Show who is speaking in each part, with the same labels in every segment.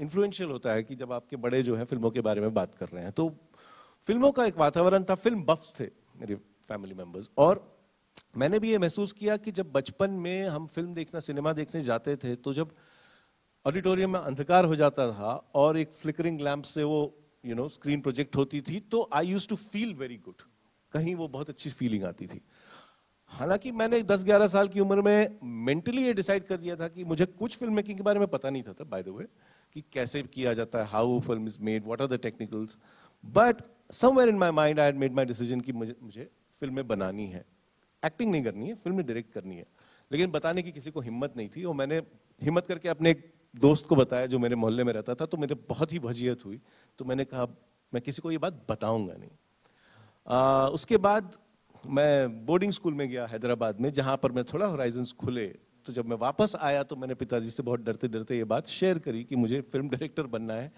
Speaker 1: Influential होता है कि जब आपके बड़े जो है फिल्मों के बारे में बात कर रहे हैं तो फिल्मों का एक वातावरण था फिल्म बफ्स थे मेरे फैमिली मेंबर्स और मैंने भी ये महसूस किया कि जब बचपन में हम फिल्म देखना सिनेमा देखने जाते थे तो जब ऑडिटोरियम में अंधकार हो जाता था और एक फ्लिकरिंग लैम्प से वो यू नो स्क्रीन प्रोजेक्ट होती थी तो I used to feel very good कहीं वो बहुत अच्छी फीलिंग आती थी हालांकि मैंने 10-11 साल की उम्र में मेंटली ये डिसाइड कर लिया था कि मुझे कुछ फिल्म मेकिंग के बारे में पता नहीं था बाय द वे कि कैसे किया जाता है how film is made what are the technicals but somewhere in my mind I made my decision कि मुझे मुझे फिल्में बनानी है एक्टिंग नहीं करनी है फिल्म डायरेक्ट करनी है लेकिन बताने की किसी को हिम्मत नहीं थी और मैंने हिम्मत करके अपने एक दोस्त को बताया जो मेरे मोहल्ले में रहता था तो मेरे बहुत ही भजियत हुई तो मैंने कहा मैं किसी को ये बात बताऊंगा नहीं आ, उसके बाद मैं बोर्डिंग स्कूल में गया हैदराबाद में जहाँ पर मैं थोड़ा होराइजन्स खुले तो जब मैं वापस आया तो मैंने पिताजी से बहुत डरते डरते ये बात शेयर करी कि मुझे फिल्म डायरेक्टर बनना है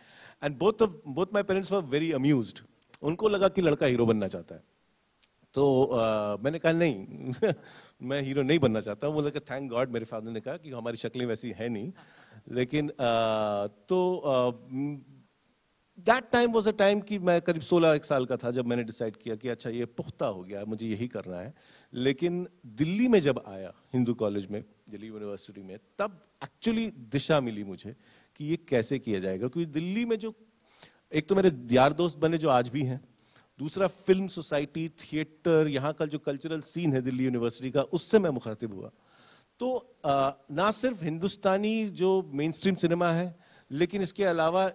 Speaker 1: and both both my parents were very amuse उनको लगा कि लड़का हीरो बनना चाहता है तो आ, मैंने कहा नहीं मैं हीरो नहीं बनना चाहता वो लगा थैंक गॉड मेरे फादर ने कहा कि हमारी शक्लें वैसी है नहीं लेकिन आ, तो ah, that time was a time कि मैं करीब सोलह एक साल का था जब मैंने डिसाइड किया कि अच्छा ये पुख्ता हो गया मुझे यही करना है लेकिन दिल्ली में जब आया हिंदू कॉलेज में दिल्ली यूनिवर्सिटी में तब एक्चुअली दिशा मिली मुझे कि ये कैसे किया जाएगा क्योंकि दिल्ली में जो एक तो मेरे यार दोस्त बने जो आज भी हैं दूसरा फिल्म सोसाइटी थिएटर यहाँ का जो कल्चरल सीन है दिल्ली यूनिवर्सिटी का उससे मैं मुखातिब हुआ तो आ, ना सिर्फ हिंदुस्तानी जो मेन स्ट्रीम सिनेमा है लेकिन इसके अलावा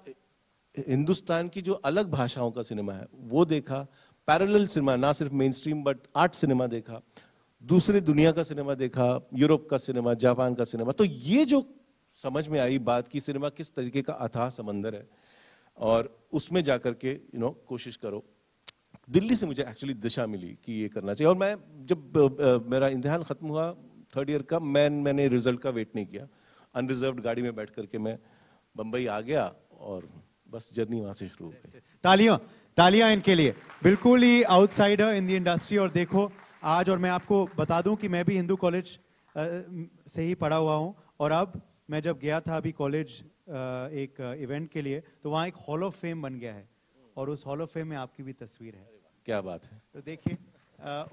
Speaker 1: हिंदुस्तान की जो अलग भाषाओं का सिनेमा है वो देखा पैरेलल सिनेमा ना सिर्फ mainstream but art cinema देखा दूसरी दुनिया का सिनेमा देखा यूरोप का सिनेमा जापान का सिनेमा तो ये जो समझ में आई बात की सिनेमा किस तरीके का अथाह समंदर है और उसमें जा के यू नो कोशिश करो दिल्ली से मुझे एक्चुअली दिशा मिली कि ये करना चाहिए और मैं जब मेरा इम्तहान ख़त्म हुआ थर्ड ईयर का मैं मैंने रिजल्ट का वेट नहीं किया अनरिजर्व गाड़ी में बैठ करके मैं बम्बई आ गया और बस जर्नी वहां से शुरू हो
Speaker 2: तालियां तालियां इनके लिए बिल्कुल ही आउटसाइडर इन द इंडस्ट्री और देखो आज और मैं आपको बता दूं कि मैं भी हिंदू कॉलेज से ही पढ़ा हुआ हूं और अब मैं जब गया था अभी कॉलेज एक इवेंट के लिए तो वहाँ एक हॉल ऑफ फेम बन गया है और उस हॉल ऑफ फेम में आपकी भी तस्वीर है क्या बात है तो देखिए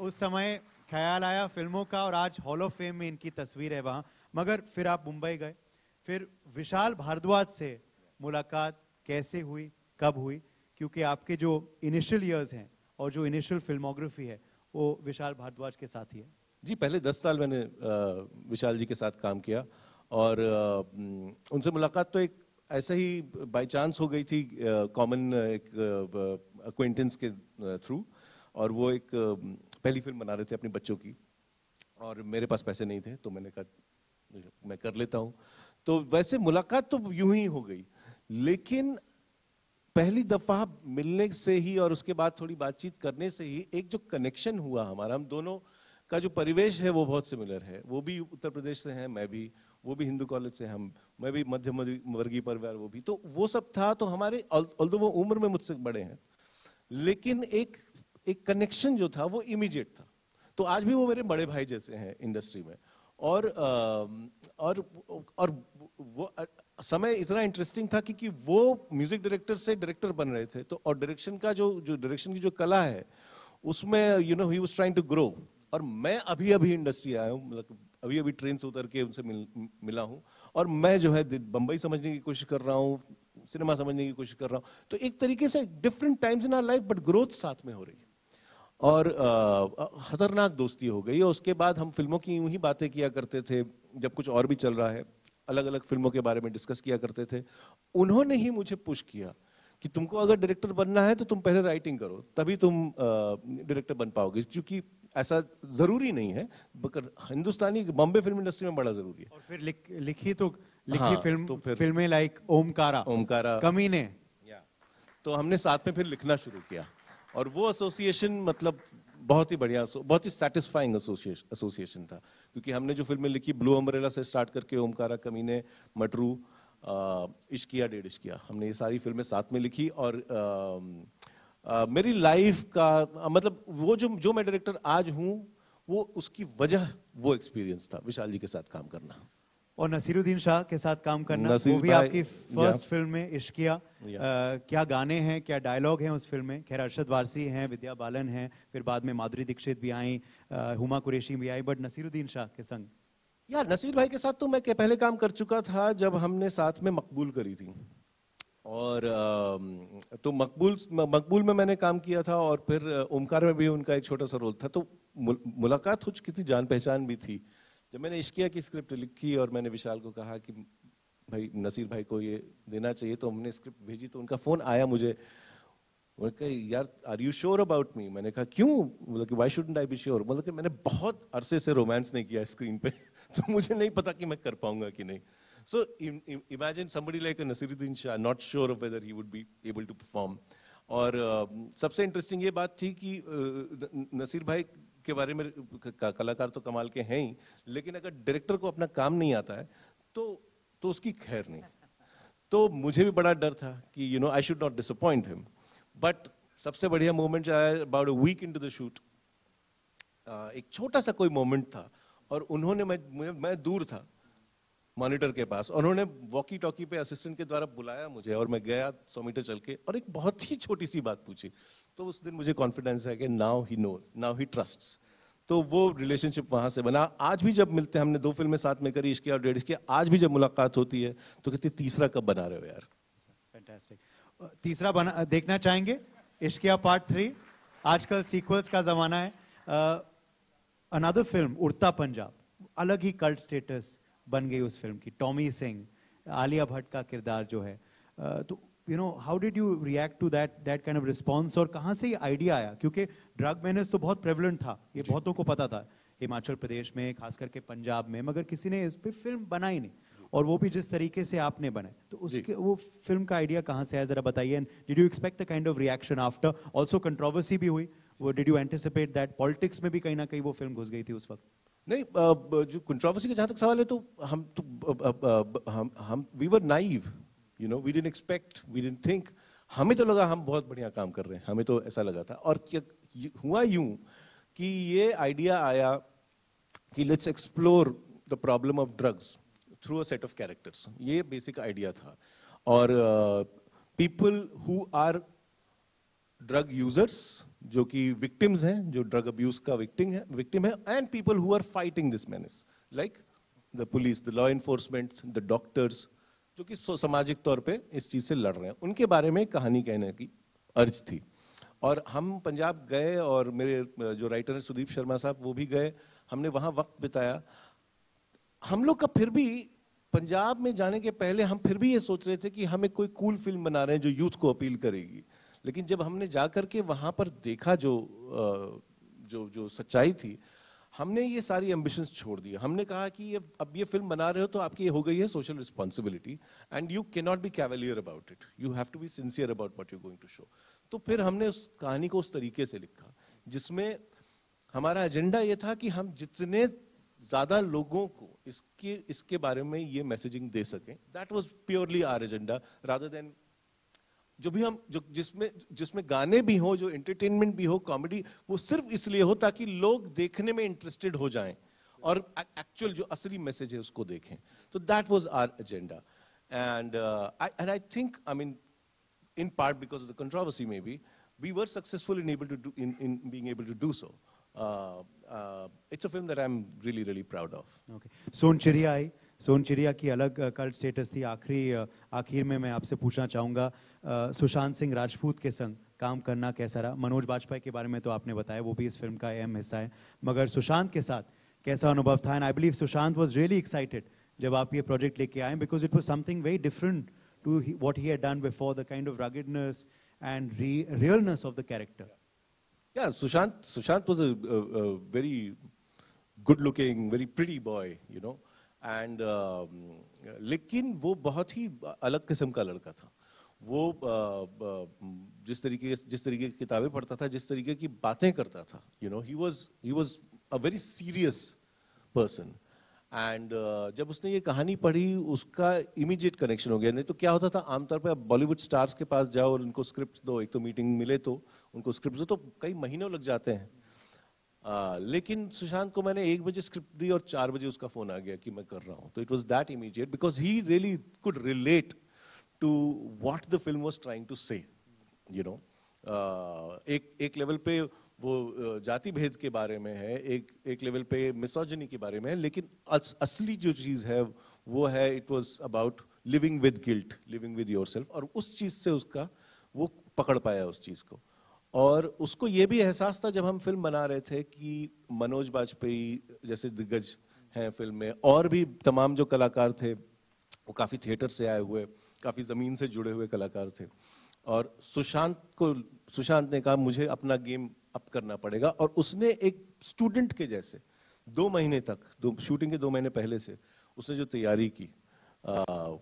Speaker 2: उस समय ख्याल आया फिल्मों का और आज हॉल ऑफ फेम में इनकी तस्वीर है वहाँ मगर फिर आप मुंबई गए फिर विशाल भारद्वाज से मुलाकात कैसे हुई कब हुई क्योंकि आपके जो इनिशियल ईयर्स हैं और जो इनिशियल फिल्मोग्राफी है वो विशाल भारद्वाज के साथ ही है
Speaker 1: जी पहले दस साल मैंने विशाल जी के साथ काम किया और उनसे मुलाकात तो एक ऐसे ही बाई चांस हो गई थी कॉमन एक अक्वेंटेंस के थ्रू और वो एक पहली फिल्म बना रहे थे अपने बच्चों की और मेरे पास पैसे नहीं थे तो मैंने कहा मैं कर लेता हूँ तो वैसे मुलाकात तो यूं ही हो गई लेकिन पहली दफा मिलने से ही और उसके बाद थोड़ी बातचीत करने से ही एक जो कनेक्शन हुआ हमारा हम दोनों का जो परिवेश है वो बहुत सिमिलर है वो भी उत्तर प्रदेश से है मैं भी वो भी हिंदू कॉलेज से हम मैं भी मध्यम वर्गीय परिवार वो भी तो वो सब था तो हमारे ऑल्दो वो उम्र में मुझसे बड़े हैं लेकिन एक एक कनेक्शन जो था वो इमीडिएट था तो आज भी वो मेरे बड़े भाई जैसे हैं इंडस्ट्री में और और और वो समय इतना इंटरेस्टिंग था क्योंकि वो म्यूजिक डायरेक्टर से डायरेक्टर बन रहे थे तो और डायरेक्शन का जो जो डायरेक्शन की जो कला है उसमें you know he was trying to grow और मैं अभी अभी इंडस्ट्री आया हूँ मतलब अभी अभी ट्रेन से उतर के उनसे मिल मिला हूँ और मैं जो है बम्बई समझने की कोशिश कर रहा हूँ सिनेमा समझने की कोशिश कर रहा हूँ तो एक तरीके से different times in our life but growth साथ में हो रही है और खतरनाक दोस्ती हो गई उसके बाद हम फिल्मों की यूं ही बातें किया करते थे जब कुछ और भी चल रहा है अलग अलग फिल्मों के बारे में डिस्कस किया करते थे उन्होंने ही मुझे पुश किया कि तुमको अगर डायरेक्टर बनना है तो तुम पहले राइटिंग करो तभी तुम डायरेक्टर बन पाओगे क्योंकि ऐसा ज़रूरी नहीं है मगर हिंदुस्तानी बॉम्बे फिल्म इंडस्ट्री में बड़ा ज़रूरी है और फिर लिख, लिखी तो लिखी हाँ, फिल्म तो फिल्में लाइक ओमकारा ओमकारा कमी ने तो हमने साथ में फिर लिखना शुरू किया और वो एसोसिएशन मतलब बहुत ही बढ़िया बहुत ही सेटिस्फाइंग एसोसिएशन था क्योंकि हमने जो फिल्में लिखी ब्लू अम्बरेला से स्टार्ट करके ओमकारा कमीने मटरू इश्किया डेढ़ इश्किया हमने ये सारी फिल्में साथ में लिखी और आ, आ, मेरी लाइफ का आ, मतलब वो जो जो मैं डायरेक्टर आज हूँ वो उसकी वजह वो एक्सपीरियंस था विशाल जी के साथ काम करना
Speaker 2: और नसीरुद्दीन शाह के साथ काम करना वो भी आपकी फर्स्ट फिल्म में इश्किया क्या गाने हैं क्या डायलॉग हैं उस फिल्म में खैर अरशद वारसी हैं विद्या बालन हैं फिर बाद में माधुरी दीक्षित भी आई हुमा कुरेशी भी आई बट नसीरुद्दीन शाह के संग
Speaker 1: या नसीर भाई के साथ तो मैं पहले काम कर चुका था जब हमने साथ में मकबूल करी थी और तो मकबूल मकबूल में मैंने काम किया था और फिर ओमकार में भी उनका एक छोटा सा रोल था तो मुलाकात कुछ कितनी जान पहचान भी थी जब मैंने इश्किया की स्क्रिप्ट लिखी और मैंने विशाल को कहा कि भाई नसीर भाई को ये देना चाहिए तो हमने स्क्रिप्ट भेजी तो उनका फ़ोन आया मुझे उन्होंने कहा यार are you sure about me मैंने कहा क्यों मतलब कि why shouldn't I be sure मतलब कि मैंने बहुत अरसे से रोमांस नहीं किया स्क्रीन पे तो मुझे नहीं पता कि मैं कर पाऊंगा कि नहीं so imagine somebody like Naseeruddin Shah not sure of whether he would be able to perform और uh, सबसे इंटरेस्टिंग ये बात थी कि uh, नसीर भाई के बारे में कलाकार तो कमाल के हैं ही लेकिन अगर डायरेक्टर को अपना काम नहीं आता है तो तो उसकी खैर नहीं तो मुझे भी बड़ा डर था कि you know I should not disappoint him but सबसे बढ़िया मोमेंट आया about a week into the shoot एक छोटा सा कोई मोमेंट था और उन्होंने मैं मैं दूर था मॉनिटर के पास उन्होंने वॉकी टॉकी पे असिस्टेंट के द्वारा बुलाया मुझे और मैं गया सौ मीटर चल के और एक बहुत ही छोटी सी बात पूछी तो उस दिन मुझे कॉन्फिडेंस है कि now he know now he trust तो वो रिलेशनशिप वहाँ से बना आज भी जब मिलते हैं हमने दो फिल्में साथ में करी इश्किया और डेढ़ इश्किया आज भी जब मुलाकात होती है तो कहती तीसरा कब बना रहे हो यार
Speaker 2: फैंटास्टिक तीसरा बना देखना चाहेंगे इश्किया पार्ट थ्री आजकल सीक्वल्स का ज़माना है अनदर फिल्म उड़ता पंजाब अलग ही कल्ट स्टेटस बन गई उस फिल्म की टॉमी सिंह आलिया भट्ट का किरदार जो है तो you know how did you react to that that kind of response और कहाँ से ये आइडिया आया क्योंकि ड्रग मैनेज तो बहुत प्रेवलेंट था ये बहुतों को पता था हिमाचल प्रदेश में खास करके पंजाब में मगर किसी ने इस पर फिल्म बनाई नहीं और वो भी जिस तरीके से आपने बनाए तो उसके वो फिल्म का आइडिया कहाँ से है ज़रा बताइए and did you expect the kind of reaction after also controversy भी हुई वो did you anticipate that politics में भी कहीं ना कहीं वो फिल्म घुस गई थी उस वक्त नहीं जो कंट्रोवर्सी
Speaker 1: का जहाँ तक सवाल है तो हम तो हम हम we were naive you know we didn't expect we didn't think हमें तो लगा हम बहुत बढ़िया काम कर रहे हैं हमें तो ऐसा लगा था और क्या हुआ यूं कि ये आइडिया आया कि let's explore the problem of drugs through a set of characters ये बेसिक आइडिया था और people who are drug users जो कि विक्टिम्स हैं जो ड्रग अब्यूज का विक्टिम है विक्टिम है and people who are fighting this menace like the police the law enforcement the doctors जो कि सामाजिक तौर पे इस चीज़ से लड़ रहे हैं उनके बारे में कहानी कहने की अर्ज थी और हम पंजाब गए और मेरे जो राइटर हैं सुदीप शर्मा साहब वो भी गए हमने वहाँ वक्त बिताया हम लोग का फिर भी पंजाब में जाने के पहले हम फिर भी ये सोच रहे थे कि हमें कोई कूल फिल्म बना रहे हैं जो यूथ को अपील करेगी लेकिन जब हमने जा कर के वहाँ पर देखा जो जो जो सच्चाई थी हमने ये सारी एम्बिशंस छोड़ दिए हमने कहा कि ये अब ये फिल्म बना रहे हो तो आपकी ये हो गई है social responsibility and you can not be cavalier about it you have to be sincere about what you going to show तो फिर हमने उस कहानी को उस तरीके से लिखा जिसमें हमारा एजेंडा ये था कि हम जितने ज़्यादा लोगों को इसके इसके बारे में ये मैसेजिंग दे सकें that was purely our agenda rather than जो भी हम जो जिसमें जिसमें गाने भी हो जो एंटरटेनमेंट भी हो कॉमेडी वो सिर्फ इसलिए हो ताकि लोग देखने में इंटरेस्टेड हो जाएं और एक्चुअल जो असली मैसेज है उसको देखें तो that was our agenda and and I think I mean in part because of the controversy maybe we were successful in able to do in in being able to do so it's it's a film that I'm really really proud of. Okay.
Speaker 2: Son Chiriai, Sonchiriya की अलग cult status थी आखिरी आखिर में मैं आपसे पूछना चाहूँगा सुशांत सिंह राजपूत के संग काम करना कैसा रहा मनोज बाजपेयी के बारे में तो आपने बताया वो भी इस फिल्म का अहम हिस्सा है मगर सुशांत के साथ कैसा अनुभव था and I believe Sushant was really excited जब आप ये प्रोजेक्ट लेके आए because it was something very different to what he'd done before the kind of ruggedness and realness of the character
Speaker 1: Yeah, Sushant, Sushant was a, a, a very good looking, very pretty boy, you know. And uh, um, लेकिन वो बहुत ही अलग किस्म का लड़का था वो uh, जिस तरीके जिस तरीके की किताबें पढ़ता था जिस तरीके की बातें करता था you know he was he was a very serious person and जब उसने ये कहानी पढ़ी उसका इमीडिएट कनेक्शन हो गया नहीं तो क्या होता था आमतौर पर आप बॉलीवुड स्टार्स के पास जाओ और उनको स्क्रिप्ट दो एक तो मीटिंग मिले तो उनको स्क्रिप्ट दो तो कई महीनों लग जाते हैं आ, लेकिन सुशांत को मैंने एक बजे स्क्रिप्ट दी और चार बजे उसका फोन आ गया कि मैं कर रहा हूँ तो it was that immediate because he really could relate to what the film was trying to say you know एक एक लेवल पे वो जाति भेद के बारे में है एक एक लेवल पे मिसोजनी के बारे में है लेकिन अस, असली जो चीज़ है वो है it was about living with guilt living with your और उस चीज़ से उसका वो पकड़ पाया उस चीज़ को और उसको ये भी एहसास था जब हम फिल्म बना रहे थे कि मनोज वाजपेयी जैसे दिग्गज हैं फिल्म में और भी तमाम जो कलाकार थे वो काफ़ी थिएटर से आए हुए काफ़ी ज़मीन से जुड़े हुए कलाकार थे और सुशांत को सुशांत ने कहा मुझे अपना गेम अप करना पड़ेगा और उसने एक स्टूडेंट के जैसे दो महीने तक दो शूटिंग के दो महीने पहले से उसने जो तैयारी की यू नो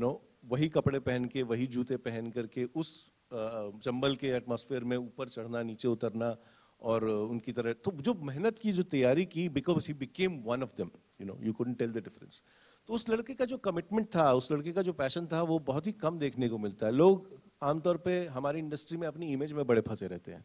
Speaker 1: you know, वही कपड़े पहन के वही जूते पहन करके उस चंबल के एटमॉस्फेयर में ऊपर चढ़ना नीचे उतरना और उनकी तरह तो जो मेहनत की जो तैयारी की because he became one of them you know you couldn't tell the difference तो उस लड़के का जो कमिटमेंट था उस लड़के का जो पैशन था वो बहुत ही कम देखने को मिलता है लोग आमतौर पे हमारी इंडस्ट्री में अपनी इमेज में बड़े फंसे रहते हैं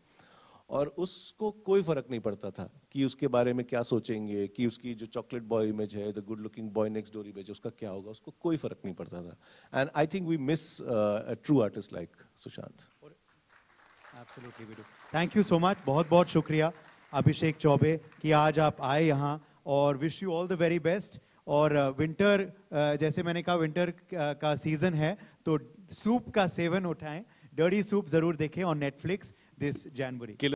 Speaker 1: और उसको कोई फर्क नहीं पड़ता था कि उसके बारे में क्या सोचेंगे कि उसकी जो चॉकलेट बॉय इमेज है the good looking boy next door image उसका क्या होगा उसको कोई फर्क नहीं पड़ता था and I think we miss true artist like Sushant thank you so much बहुत बहुत
Speaker 2: शुक्रिया अभिषेक चौबे कि आज आप आए यहाँ और wish you all the very best और विंटर uh, uh, जैसे मैंने कहा विंटर uh, का सीजन है तो सूप का सेवन उठाएं डर्डी सूप जरूर देखें ऑन नेटफ्लिक्स दिस जनवरी